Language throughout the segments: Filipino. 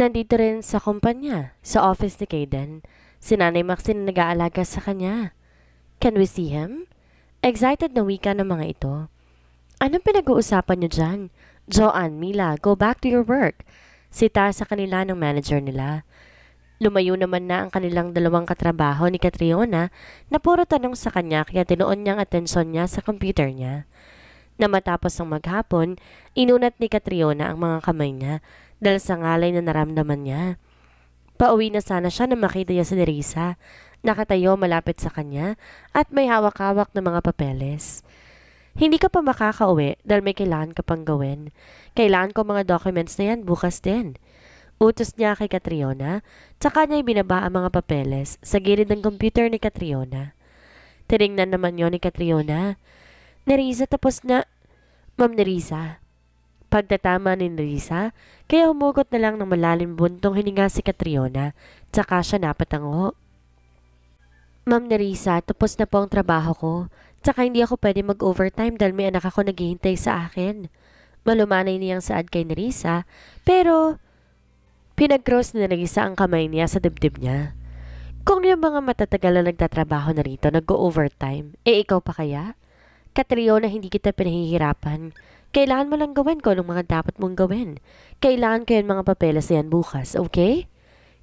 Nandito rin sa kumpanya, sa office ni Caden. Si Nanay Maxine na nag-aalaga sa kanya. Can we see him? Excited na wika ng mga ito. Anong pinag-uusapan niyo dyan? Joanne, Mila, go back to your work. Sita sa kanila ng manager nila. Lumayo naman na ang kanilang dalawang katrabaho ni Catriona na puro tanong sa kanya kaya tinuon niya ang atensyon niya sa computer niya. Na matapos ng maghapon, inunat ni Catriona ang mga kamay niya dahil sa ngalay na naramdaman niya. Pauwi na sana siya na makita niya si Nerissa, nakatayo malapit sa kanya at may hawak-hawak ng mga papeles. Hindi ka pa makakauwi dahil may kailangan ka pang gawin. Kailangan ko mga documents na yan bukas din. Utos niya kay Catriona, tsaka niya ibinaba ang mga papeles sa gilid ng computer ni Catriona. Tinignan naman yon ni Catriona. Nerissa tapos na... Ma'am Nerissa, Pagdatama ni Risa, kaya humugot na lang ng malalim buntong hininga si Catriona, tsaka siya napatango. Ma'am Nerissa, tapos na po ang trabaho ko, tsaka hindi ako pwede mag-overtime dahil may anak ako naghihintay sa akin. Malumanay niyang saad kay Nerissa, pero pinag-cross ni Nerissa ang kamay niya sa dibdib niya. Kung yung mga matatagal na nagtatrabaho na rito, nag-overtime, eh ikaw pa kaya? Katriyo na hindi kita pinahihirapan. Kailan mo lang gawin ko ng mga dapat mong gawin. Kailan ko yung mga papeles na yan bukas, okay?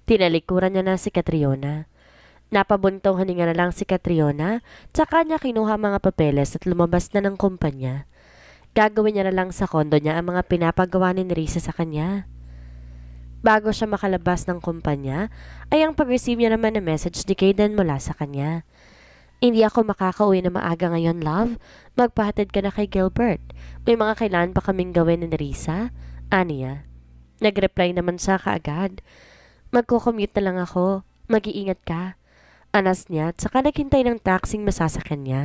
Tinalikuran niya na si Catriona. Napabuntong haninga na lang si Catriona, tsaka niya kinuha mga papeles at lumabas na ng kumpanya. Gagawin niya na lang sa kondo niya ang mga pinapagawa ni Risa sa kanya. Bago siya makalabas ng kumpanya, ay ang pag-receive niya naman ng message ni Kayden mula sa kanya. Hindi ako makakauwi na maaga ngayon, love. Magpahatid ka na kay Gilbert. May mga kailangan pa kaming gawin ni Risa. Aniya. Nagreply naman siya kaagad. Magko-commute na lang ako. Mag-iingat ka. Anas niya at saka naghintay ng taxing masasakyan niya.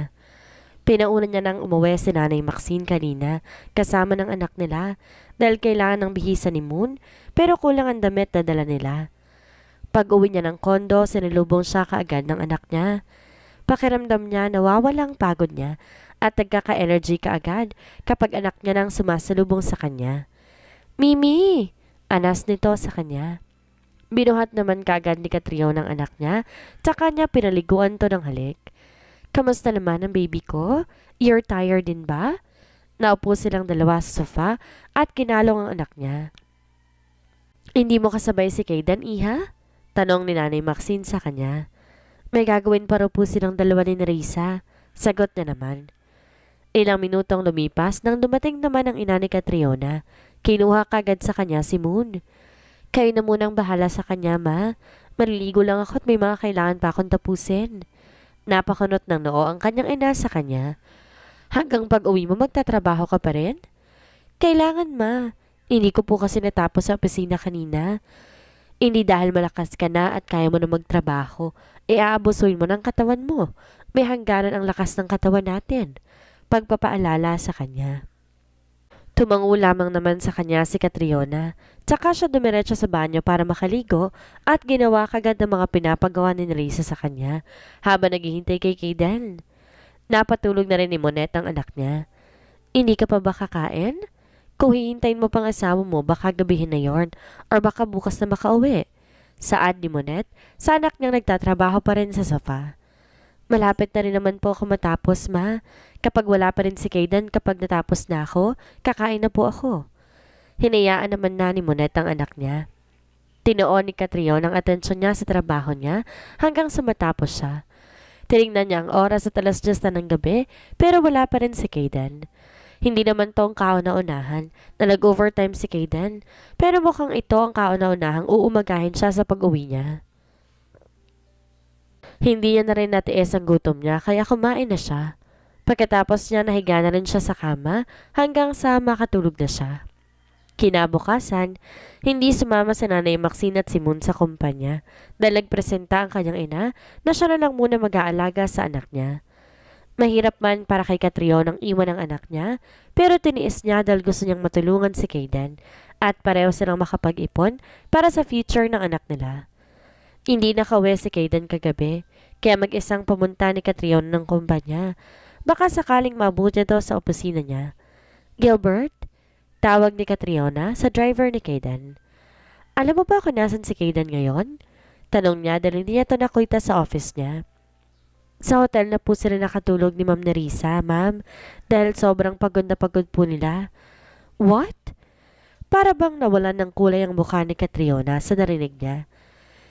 Pinauna niya nang umuwi si Nanay Maxine kanina kasama ng anak nila dahil kailangan ng bihisa ni Moon pero kulang ang damit na dala nila. Pag uwi niya ng kondo, sinalubong siya kaagad ng anak niya. Pakiramdam niya nawawalang pagod niya at nagkaka-energy ka agad kapag anak niya nang sumasalubong sa kanya. Mimi! Anas nito sa kanya. Binuhat naman kagad ni Katrio ng anak niya, tsaka niya pinaliguan to ng halik. Kamusta naman ang baby ko? You're tired din ba? Naupo silang dalawa sa sofa at kinalong ang anak niya. Hindi mo kasabay si Kaydan, iha? Tanong ni Nanay Maxine sa kanya. May gagawin pa raw po silang dalawa ni Risa. Sagot na naman. Ilang minutong lumipas nang dumating naman ang ina ni Catriona. Kinuha kagad sa kanya si Moon. Kayo na munang bahala sa kanya, ma. Maliligo lang ako at may mga kailangan pa akong tapusin. Napakunot ng noo ang kanyang ina sa kanya. Hanggang pag-uwi mo, magtatrabaho ka pa rin? Kailangan, ma. Hindi ko po kasi natapos sa opisina kanina. Hindi dahil malakas ka na at kaya mo na magtrabaho, e aabusoy mo ng katawan mo. May hangganan ang lakas ng katawan natin. Pagpapaalala sa kanya. Tumango lamang naman sa kanya si Catriona, tsaka siya dumiretso sa banyo para makaligo at ginawa kagad ang mga pinapagawa ni Nerissa sa kanya habang naghihintay kay Kaden. Napatulog na rin ni Monet ang anak niya. Hindi ka pa ba kakain? Kung hihintayin mo pang asawa mo, baka gabihin na yon or baka bukas na makauwi. Saan ni Monet, sa anak niyang nagtatrabaho pa rin sa sofa. Malapit na rin naman po ako matapos, ma. Kapag wala pa rin si Kaden, kapag natapos na ako, kakain na po ako. Hinayaan naman na ni Monet ang anak niya. Tinoo ni Catrion ang atensyon niya sa trabaho niya hanggang sa matapos siya. Tinignan niya ang oras at alas 10 na ng gabi pero wala pa rin si Kaden. Hindi naman to ang kauna-unahan na overtime si Kayden. pero mukhang ito ang kauna-unahang uumagahin siya sa pag-uwi niya. Hindi niya na rin natiis ang gutom niya kaya kumain na siya. Pagkatapos niya nahiga na rin siya sa kama hanggang sa makatulog na siya. Kinabukasan, hindi sumama sa nanay Maxine at si Moon sa kumpanya dahil nagpresenta ang kanyang ina na siya na lang muna mag-aalaga sa anak niya. Mahirap man para kay Catrion ang iwan ang anak niya, pero tiniis niya dahil gusto niyang matulungan si Kaden at pareho silang makapag-ipon para sa future ng anak nila. Hindi nakawe si Kaden kagabi, kaya mag-isang pumunta ni Catrion ng kumpanya. Baka sakaling mabuti daw sa opisina niya. Gilbert, tawag ni Catriona sa driver ni Kaden. Alam mo ba kung nasan si Kaden ngayon? Tanong niya dahil hindi niya ito nakuita sa office niya. Sa hotel na po sila nakatulog ni Ma'am Nerissa, ma'am, dahil sobrang pagod na pagod po nila. What? Para bang nawalan ng kulay ang mukha ni Catriona sa narinig niya.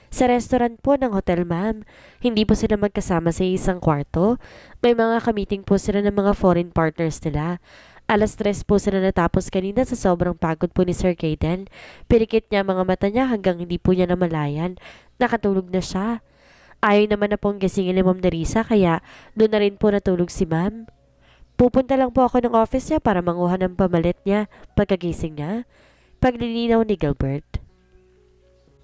Sa restaurant po ng hotel, ma'am, hindi po sila magkasama sa isang kwarto. May mga kamiting po sila ng mga foreign partners nila. Alas tres po sila natapos kanina sa sobrang pagod po ni Sir Caden. Pinikit niya mga mata niya hanggang hindi po niya namalayan. Nakatulog na siya. Ayaw naman na pong gisingin ni Ma'am Nerissa kaya doon na rin po natulog si Ma'am. Pupunta lang po ako ng office niya para manguha ng pamalit niya pagkagising niya. Paglilinaw ni Gilbert.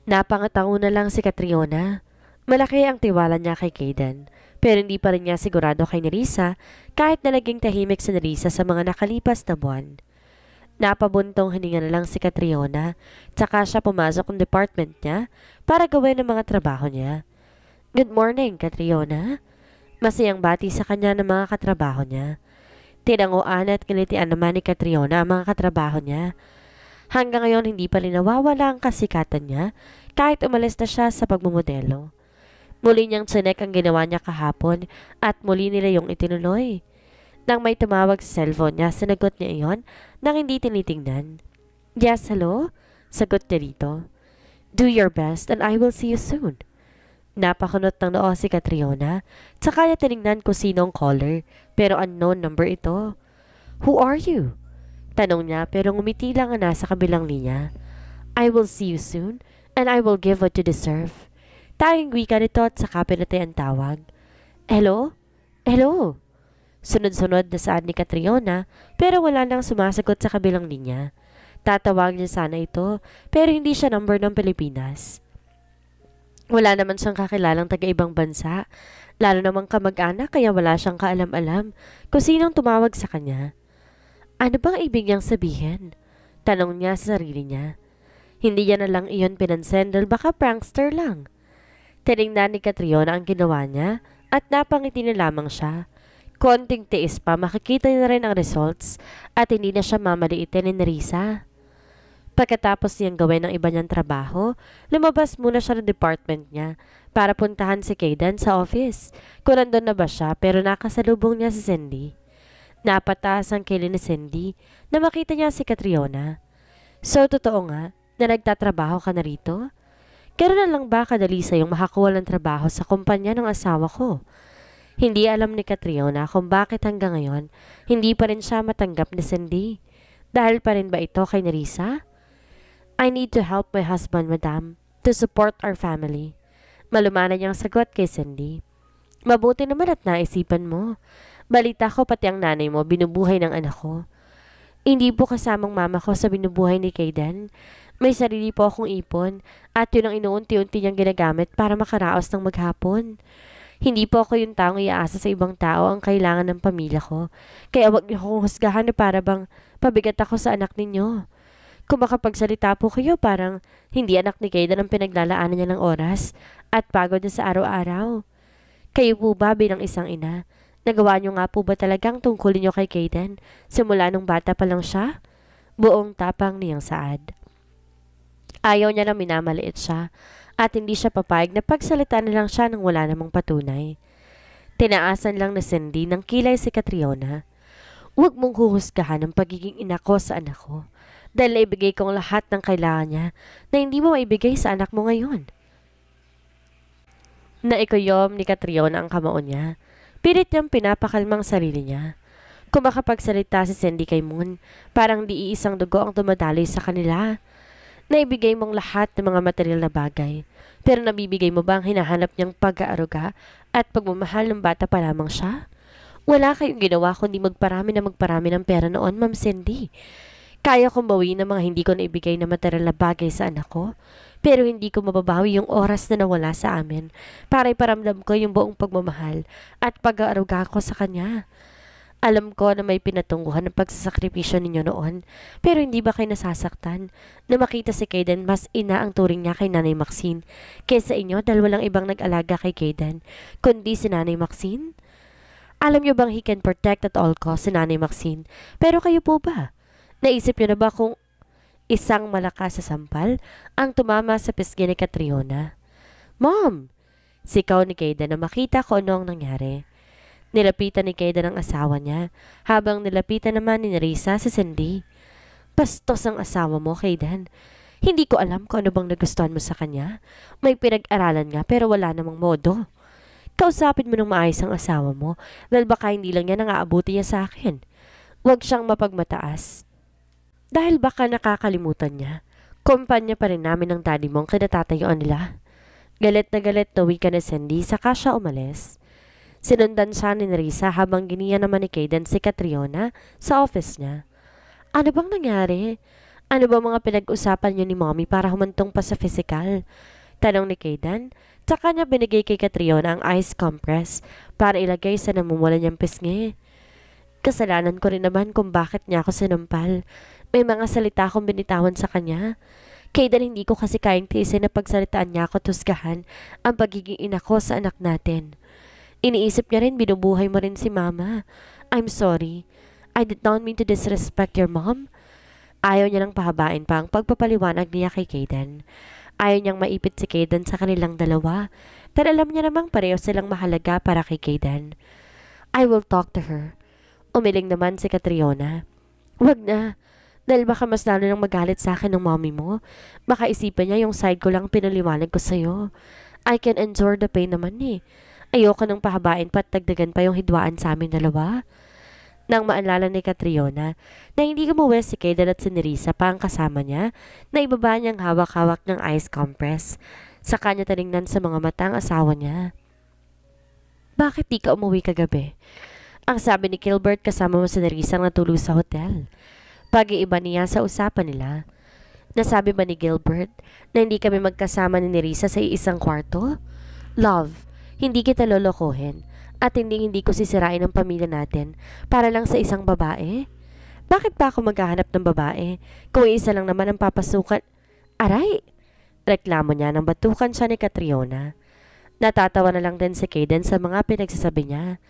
Napangatango na lang si Catriona. Malaki ang tiwala niya kay Kaden. Pero hindi pa rin niya sigurado kay Nerissa kahit na naging tahimik si Nerissa sa mga nakalipas na buwan. Napabuntong hininga na lang si Catriona, tsaka siya pumasok ng department niya para gawin ang mga trabaho niya. Good morning, Katriona. Masayang bati sa kanya ng mga katrabaho niya. Tinanguan at kilitian naman ni Katriona ang mga katrabaho niya. Hanggang ngayon hindi pa rin nawawala ang kasikatan niya kahit umalis na siya sa pagmumodelo. Muli niyang tsinek ang ginawa niya kahapon at muli nila yung itinuloy. Nang may tumawag sa cellphone niya, sinagot niya iyon nang hindi tinitingnan. Yes, hello? Sagot niya rito. Do your best and I will see you soon. Napakunot ng noo si Catriona. Tsaka niya tinignan kung sinong caller. Pero unknown number ito. Who are you? Tanong niya pero ngumiti lang ang nasa kabilang linya. I will see you soon and I will give what you deserve. Tanging wika nito at saka pinatay tawag. Hello? Hello? Sunod-sunod na saan ni Catriona pero wala nang sumasagot sa kabilang linya. Tatawag niya sana ito pero hindi siya number ng Pilipinas. Wala naman siyang kakilalang taga-ibang bansa. Lalo namang kamag-anak kaya wala siyang kaalam-alam kung sinong tumawag sa kanya. Ano bang ibig niyang sabihin? Tanong niya sa sarili niya. Hindi niya na lang iyon pinansin dahil baka prankster lang. Tinignan ni Katriona ang ginawa niya at napangiti na lamang siya. Konting tiis pa makikita na rin ang results at hindi na siya mamaliitin ni Risa. Pagkatapos niyang gawin ang iba niyang trabaho, lumabas muna siya ng department niya para puntahan si Kaydan sa office. Kung nandun na ba siya pero nakasalubong niya si Cindy. Napataas ang kilin ni Cindy na makita niya si Catriona. So totoo nga na nagtatrabaho ka na rito? Gano'n lang ba kadali sa'yong makakuha ng trabaho sa kumpanya ng asawa ko? Hindi alam ni Catriona kung bakit hanggang ngayon hindi pa rin siya matanggap ni Cindy. Dahil pa rin ba ito kay Nerissa? I need to help my husband, madam, to support our family. Malumana niyang sagot kay Cindy. Mabuti naman at naisipan mo. Balita ko pati ang nanay mo, binubuhay ng anak ko. Hindi po kasamang mama ko sa binubuhay ni Kayden. May sarili po akong ipon at yun ang inuunti-unti niyang ginagamit para makaraos ng maghapon. Hindi po ako yung taong iaasa sa ibang tao ang kailangan ng pamilya ko. Kaya wag niyo akong husgahan na para bang pabigat ako sa anak ninyo. Kung makapagsalita po kayo, parang hindi anak ni Kaydan ang pinaglalaanan niya ng oras at pagod niya sa araw-araw. Kayo po ba bilang isang ina? Nagawa niyo nga po ba talagang tungkulin niyo kay Kayden simula nung bata pa lang siya? Buong tapang niyang saad. Ayaw niya na minamaliit siya at hindi siya papayag na pagsalita na lang siya nang wala namang patunay. Tinaasan lang na Cindy ng kilay si Catriona. Huwag mong huhusgahan ang pagiging ina ko sa anak ko dahil naibigay kong lahat ng kailangan niya na hindi mo maibigay sa anak mo ngayon. Naikuyom ni Catriona ang kamao niya. Pilit niyang pinapakalmang sarili niya. Kung makapagsalita si Cindy kay Moon, parang di iisang dugo ang dumadaloy sa kanila. Naibigay mong lahat ng mga material na bagay, pero nabibigay mo ba ang hinahanap niyang pag-aaruga at pagmamahal ng bata pa lamang siya? Wala kayong ginawa kundi magparami na magparami ng pera noon, Ma'am Cindy. Kaya kong bawiin ng mga hindi ko naibigay na material na bagay sa anak ko, pero hindi ko mababawi yung oras na nawala sa amin para iparamdam ko yung buong pagmamahal at pag-aaruga ko sa kanya. Alam ko na may pinatungguhan ng pagsasakripisyo ninyo noon, pero hindi ba kayo nasasaktan na makita si Kaden mas ina ang turing niya kay Nanay Maxine kaysa inyo dahil walang ibang nag-alaga kay Kaden, kundi si Nanay Maxine? Alam niyo bang he can protect at all costs si Nanay Maxine, pero kayo po ba? Naisip niyo na ba kung isang malakas sa sampal ang tumama sa pisngi ni Catriona? Mom! Sikaw ni Kayda na makita ko ano ang nangyari. Nilapitan ni Kayda ng asawa niya habang nilapitan naman ni Risa si Cindy. Bastos ang asawa mo, Kaydan. Hindi ko alam kung ano bang nagustuhan mo sa kanya. May pinag-aralan nga pero wala namang modo. Kausapin mo ng maayos ang asawa mo dahil baka hindi lang niya ang aabuti niya sa akin. Huwag siyang mapagmataas. Dahil baka nakakalimutan niya. Kumpanya pa rin namin ng daddy mo mong kinatatayuan nila. Galit na galit na wika ni Cindy saka siya umalis. Sinundan siya ni Risa habang giniya naman ni Caden si Catriona sa office niya. Ano bang nangyari? Ano ba mga pinag-usapan niyo ni mommy para humantong pa sa physical? Tanong ni Caden. Tsaka niya binigay kay Catriona ang ice compress para ilagay sa namumula niyang pisngi. Kasalanan ko rin naman kung bakit niya ako sinumpal. May mga salita akong binitawan sa kanya. Kaya hindi ko kasi kayang tiisin na pagsalitaan niya ako tusgahan ang pagiging ina ko sa anak natin. Iniisip niya rin binubuhay mo rin si mama. I'm sorry. I did not mean to disrespect your mom. Ayaw niya nang pahabain pa ang pagpapaliwanag niya kay Kaden. Ayaw niyang maipit si Kaden sa kanilang dalawa Pero alam niya namang pareho silang mahalaga para kay Kaden. I will talk to her. Umiling naman si Katriona. Wag na. Dahil baka mas lalo nang magalit sa akin ng mommy mo. Baka isipin niya yung side ko lang pinaliwanag ko sa'yo. I can endure the pain naman eh. Ayoko nang pahabain pa at dagdagan pa yung hidwaan sa amin dalawa. Nang maalala ni Catriona na hindi gumawa si Kaydan at si Nerissa pa ang kasama niya na ibaba niyang hawak-hawak ng ice compress. Sa kanya taningnan sa mga matang asawa niya. Bakit di ka umuwi kagabi? Ang sabi ni Gilbert kasama mo si Nerissa ang natulog sa hotel. Pag-iiba niya sa usapan nila. Nasabi ba ni Gilbert na hindi kami magkasama ni Nerissa sa iisang kwarto? Love, hindi kita lolokohin at hindi hindi ko sisirain ang pamilya natin para lang sa isang babae. Bakit pa ako maghahanap ng babae kung isa lang naman ang papasukan? Aray! Reklamo niya nang batukan siya ni Catriona. Natatawa na lang din si Caden sa mga pinagsasabi niya.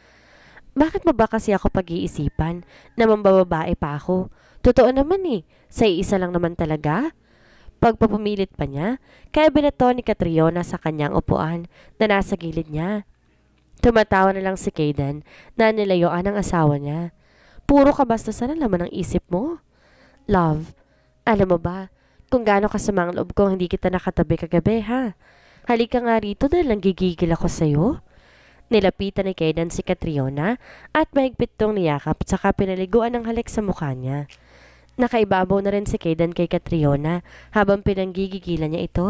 Bakit mo ba kasi ako pag-iisipan na mambababae pa ako? Totoo naman eh, sa isa lang naman talaga. Pagpapumilit pa niya, kaya binato ni Catriona sa kanyang upuan na nasa gilid niya. Tumatawa na lang si Kaden na nilayoan ang asawa niya. Puro kabastasan na laman ang isip mo. Love, alam mo ba, kung gaano kasamang loob ko hindi kita nakatabi kagabi ha? Halika nga rito dahil lang gigigil ako sa'yo. Nilapitan ni Kaden si Katriona at mahigpit tong niyakap saka pinaliguan ng halik sa mukha niya. Nakaibabaw na rin si Kaden kay Katriona habang pinanggigigilan niya ito.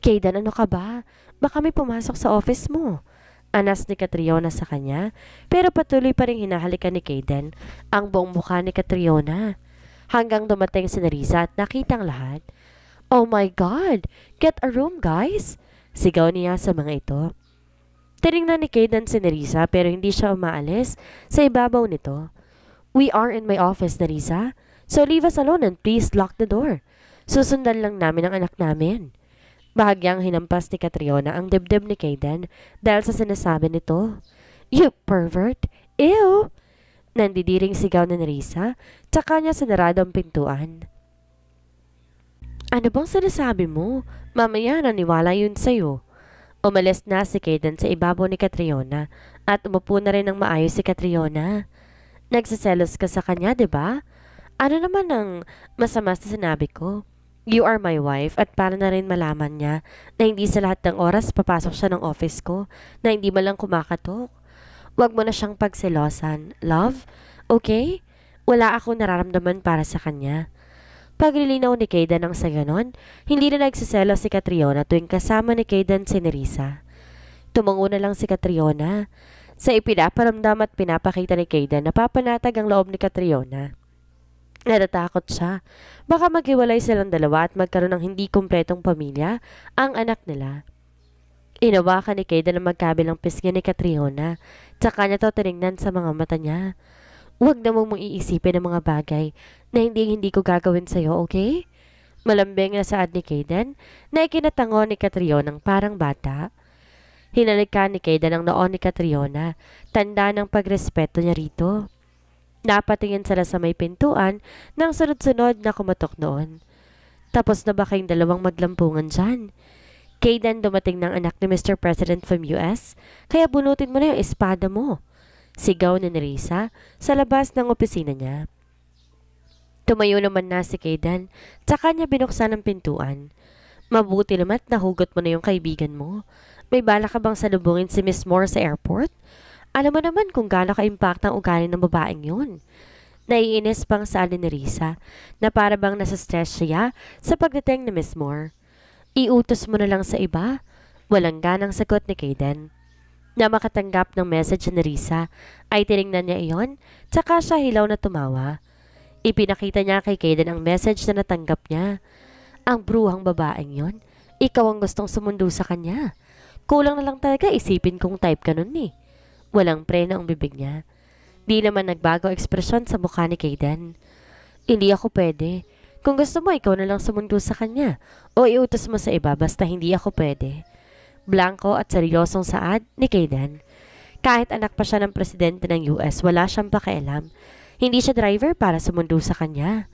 Kaden, ano ka ba? Baka may pumasok sa office mo. Anas ni Katriona sa kanya, pero patuloy pa rin hinahalikan ni Kaden ang buong mukha ni Katriona. Hanggang dumating si Narisa at nakitang lahat. Oh my God! Get a room, guys! Sigaw niya sa mga ito. Tinignan ni Kaden si Narisa pero hindi siya umaalis sa ibabaw nito. We are in my office, Narisa. Narisa. So leave us alone and please lock the door. Susundan lang namin ang anak namin. Bahagyang hinampas ni Catriona ang dibdib ni Kayden dahil sa sinasabi nito. You pervert! Ew! Nandidiring sigaw ni Nerissa, tsaka niya sa naradong pintuan. Ano bang sinasabi mo? Mamaya naniwala yun sa'yo. Umalis na si Kayden sa ibabaw ni Catriona at umupo na rin ng maayos si Catriona. Nagsiselos ka sa kanya, di ba? Ano naman ang masama sa sinabi ko? You are my wife at para na rin malaman niya na hindi sa lahat ng oras papasok siya ng office ko, na hindi man lang kumakatok. Huwag mo na siyang pagselosan. Love, okay? Wala ako nararamdaman para sa kanya. Paglilinaw ni Kaydan ng sa ganon, hindi na nagsiselo si Catriona tuwing kasama ni Kaydan si Nerissa. Tumungo na lang si Catriona. Sa ipinaparamdam at pinapakita ni Kaydan na papanatag ang loob ni Catriona. Natatakot siya. Baka maghiwalay silang dalawa at magkaroon ng hindi kumpletong pamilya ang anak nila. Inawakan ni Kayda ng magkabilang pisngi ni Catriona. Tsaka niya to tinignan sa mga mata niya. Huwag na mong iisipin ang mga bagay na hindi hindi ko gagawin sa'yo, okay? Malambing na saad ni Kayden na ikinatango ni Catriona ng parang bata. Hinalikan ni Kayden ang noon ni Catriona, tanda ng pagrespeto niya rito. Napatingin sila sa may pintuan nang sunod-sunod na kumatok noon. Tapos na ba kayong dalawang maglampungan dyan? Kayden dumating ng anak ni Mr. President from US, kaya bunutin mo na yung espada mo. Sigaw ni Nerissa sa labas ng opisina niya. Tumayo naman na si Kayden, tsaka niya binuksan ang pintuan. Mabuti naman at nahugot mo na yung kaibigan mo. May bala ka bang salubungin si Miss Moore sa airport? Alam mo naman kung gaano ka-impact ang ugali ng babaeng yun. Naiinis pang sali ni Risa na para bang nasa-stress siya sa pagdating ni Miss Moore. Iutos mo na lang sa iba. Walang ganang sagot ni Kaden. Na makatanggap ng message ni Risa ay tinignan niya iyon tsaka siya hilaw na tumawa. Ipinakita niya kay Kaden ang message na natanggap niya. Ang bruhang babaeng yon, ikaw ang gustong sumundo sa kanya. Kulang na lang talaga isipin kung type ka nun eh. Walang preno ang bibig niya. Di naman nagbago ekspresyon sa mukha ni Kayden. Hindi ako pwede. Kung gusto mo, ikaw na lang sumundo sa kanya o iutos mo sa iba basta hindi ako pwede. Blanco at seryosong saad ni Kayden. Kahit anak pa siya ng presidente ng US, wala siyang pakialam. Hindi siya driver para sumundo sa kanya.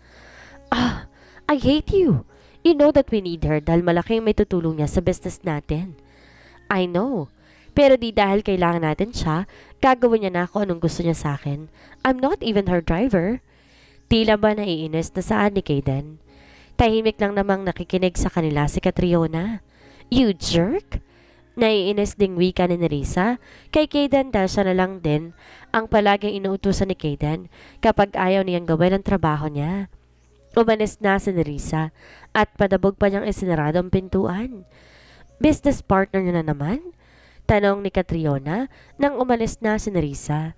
Ah, I hate you. You know that we need her dahil malaking may tutulong niya sa business natin. I know. Pero di dahil kailangan natin siya, gagawin niya na ako anong gusto niya sa akin. I'm not even her driver. Tila ba naiinis na saan ni Kaden? Tahimik lang namang nakikinig sa kanila si Catriona. You jerk! Naiinis ding wika ni Nerissa, kay Kaden dahil siya na lang din ang palaging inuutusan ni Kaden kapag ayaw niyang gawin ang trabaho niya. Umalis na si Nerissa at padabog pa niyang isinaradong pintuan. Business partner niya na naman? Tanong ni Catriona nang umalis na si Nerissa.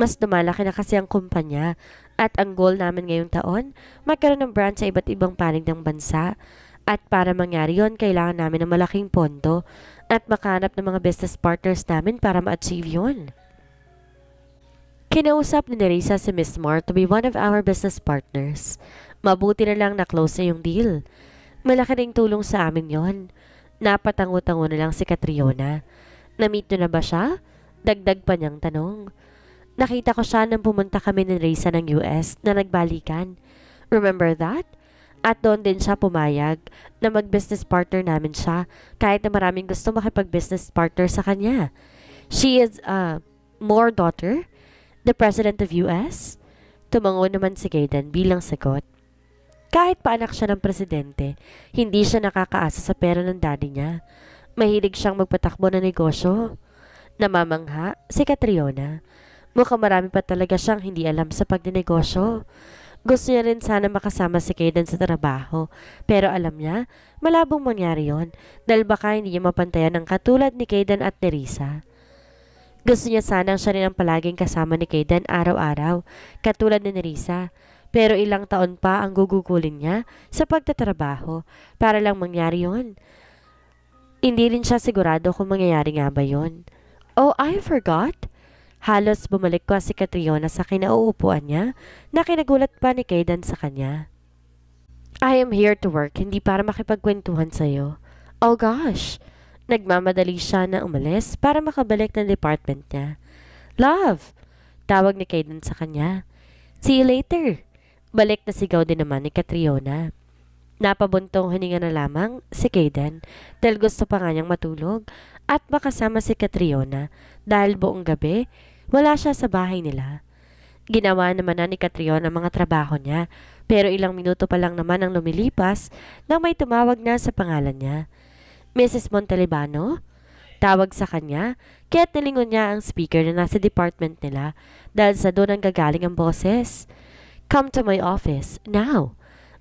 Mas dumalaki na kasi ang kumpanya at ang goal namin ngayong taon, magkaroon ng branch sa iba't ibang panig ng bansa. At para mangyari yon, kailangan namin ng malaking pondo at makanap ng mga business partners namin para ma-achieve yon. Kinausap ni Nerissa si Miss Moore to be one of our business partners. Mabuti na lang na-close na yung deal. Malaki ring tulong sa amin yon. Napatango-tango na lang si Catriona. Namito na ba siya? Dagdag pa niyang tanong. Nakita ko siya nang pumunta kami ng Reza ng US na nagbalikan. Remember that? At doon din siya pumayag na mag-business partner namin siya kahit na maraming gusto makipag-business partner sa kanya. She is, uh, more daughter? The President of US? Tumango naman si Kaden bilang sagot. Kahit pa anak siya ng presidente, hindi siya nakakaasa sa pera ng daddy niya. Mahilig siyang magpatakbo ng negosyo. Namamangha si Catriona. Mukhang marami pa talaga siyang hindi alam sa pagninegosyo. Gusto niya rin sana makasama si Kayden sa trabaho. Pero alam niya, malabong mangyari yon dahil baka hindi niya mapantayan ng katulad ni Kayden at Teresa. Gusto niya sanang siya rin ang palaging kasama ni Kayden araw-araw, katulad ni Nerissa. Pero ilang taon pa ang gugugulin niya sa pagtatrabaho para lang mangyari yon. Hindi rin siya sigurado kung mangyayari nga ba yon. Oh, I forgot? Halos bumalik ko si Catriona sa kinauupuan niya na kinagulat pa ni Kaydan sa kanya. I am here to work, hindi para makipagkwentuhan sa'yo. Oh gosh! Nagmamadali siya na umalis para makabalik ng department niya. Love! Tawag ni Kaydan sa kanya. See you later! Balik na sigaw din naman ni Catriona. Napabuntong hininga na lamang si Kaden dahil gusto pa nga matulog at makasama si Catriona dahil buong gabi wala siya sa bahay nila. Ginawa naman na ni Catriona ang mga trabaho niya pero ilang minuto pa lang naman ang lumilipas nang may tumawag na sa pangalan niya. Mrs. Montalibano? Tawag sa kanya kaya't nilingon niya ang speaker na nasa department nila dahil sa doon ang gagaling ang boses. Come to my office, now!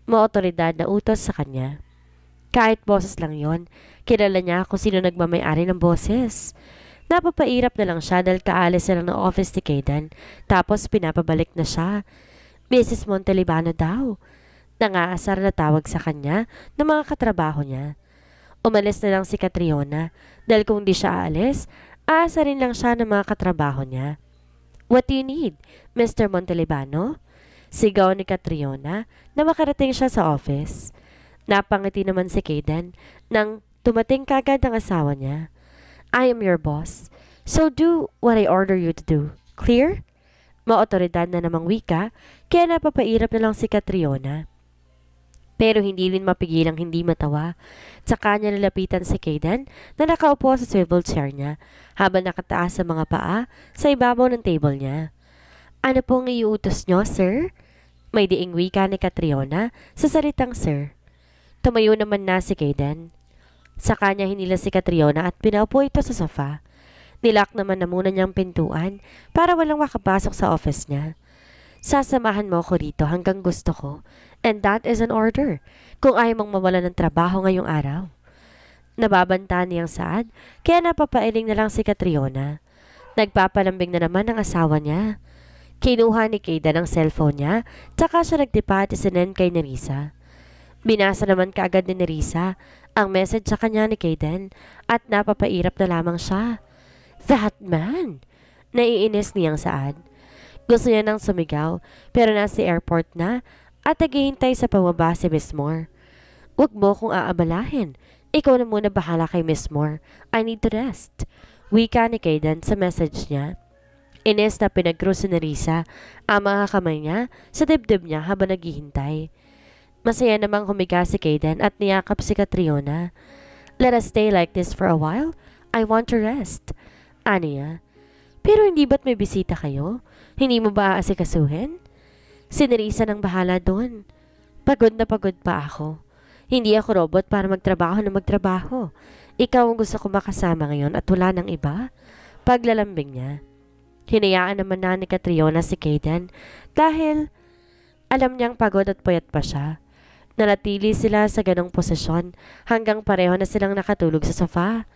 maotoridad na utos sa kanya. Kahit boses lang yon, kilala niya kung sino nagmamayari ng boses. Napapairap na lang siya dahil kaalis na lang ng office ni Kaydan, tapos pinapabalik na siya. Mrs. Montelibano daw. Nangaasar na tawag sa kanya ng mga katrabaho niya. Umalis na lang si Catriona dahil kung di siya aalis, aasarin lang siya ng mga katrabaho niya. What do you need, Mr. Montelibano? Sigaw ni Catriona na makarating siya sa office. Napangiti naman si Kaden nang tumating kagad ang asawa niya. I am your boss. So do what I order you to do. Clear? Maotoridad na namang wika, kaya napapairap na lang si Catriona. Pero hindi rin mapigil hindi matawa. Tsaka niya nalapitan si Kaden na nakaupo sa swivel chair niya habang nakataas sa mga paa sa ibabaw ng table niya. Ano pong iuutos nyo, sir? May diingwi ka ni Catriona sa salitang sir. Tumayo naman na si Kayden. Sa kanya hinila si Catriona at pinaupo ito sa sofa. Nilak naman na muna niyang pintuan para walang makapasok sa office niya. Sasamahan mo ko rito hanggang gusto ko. And that is an order. Kung ayaw mong mawala ng trabaho ngayong araw. Nababanta niyang saad, kaya napapailing na lang si Catriona. Nagpapalambing na naman ang asawa niya. Kinuha ni Kayda ng cellphone niya, tsaka siya nagtipa at isinen kay Nerisa. Binasa naman kaagad ni Nerisa ang message sa kanya ni Kayden at napapairap na lamang siya. That man! Naiinis niyang saad. Gusto niya nang sumigaw pero nasa airport na at naghihintay sa pababa si Miss Moore. Huwag mo kong aabalahin. Ikaw na muna bahala kay Miss Moore. I need to rest. Wika ni Kayden sa message niya. Ines na pinagkruso ni Risa ang mga kamay niya sa dibdib niya habang naghihintay. Masaya namang humiga si Kaden at niyakap si Katriona. Let us stay like this for a while. I want to rest. Ano Pero hindi ba't may bisita kayo? Hindi mo ba aasikasuhin? Sinirisa nang bahala doon. Pagod na pagod pa ako. Hindi ako robot para magtrabaho na magtrabaho. Ikaw ang gusto ko makasama ngayon at wala nang iba. Paglalambing niya. Hinayaan naman na ni Catriona si Kaden dahil alam niyang pagod at puyat pa siya. Nalatili sila sa ganong posisyon hanggang pareho na silang nakatulog sa sofa.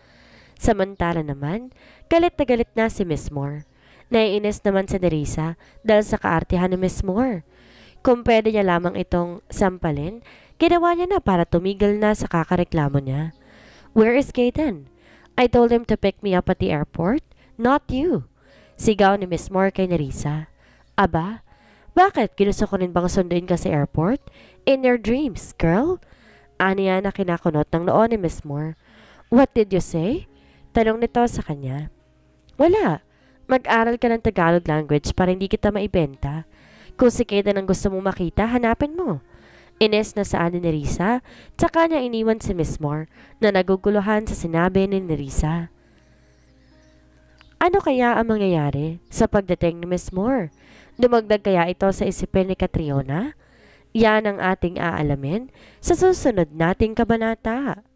Samantala naman, galit na galit na si Miss Moore. Naiinis naman si Nerissa dahil sa kaartihan ni Miss Moore. Kung pwede niya lamang itong sampalin, ginawa niya na para tumigil na sa kakareklamo niya. Where is Kaden? I told him to pick me up at the airport, not you. Sigaw ni Miss Moore kay Nerissa. Aba, bakit? Ginusto ko rin bang sunduin ka sa airport? In your dreams, girl? Aniya na kinakunot ng noon ni Miss Moore. What did you say? Tanong nito sa kanya. Wala. Mag-aral ka ng Tagalog language para hindi kita maibenta. Kung si Kaden nang gusto mong makita, hanapin mo. Ines na sa ni Risa, tsaka niya iniwan si Miss Moore na naguguluhan sa sinabi ni Nerissa. Ano kaya ang mangyayari sa pagdating ni Miss Moore? Dumagdag kaya ito sa isipin ni Catriona? Yan ang ating aalamin sa susunod nating kabanata.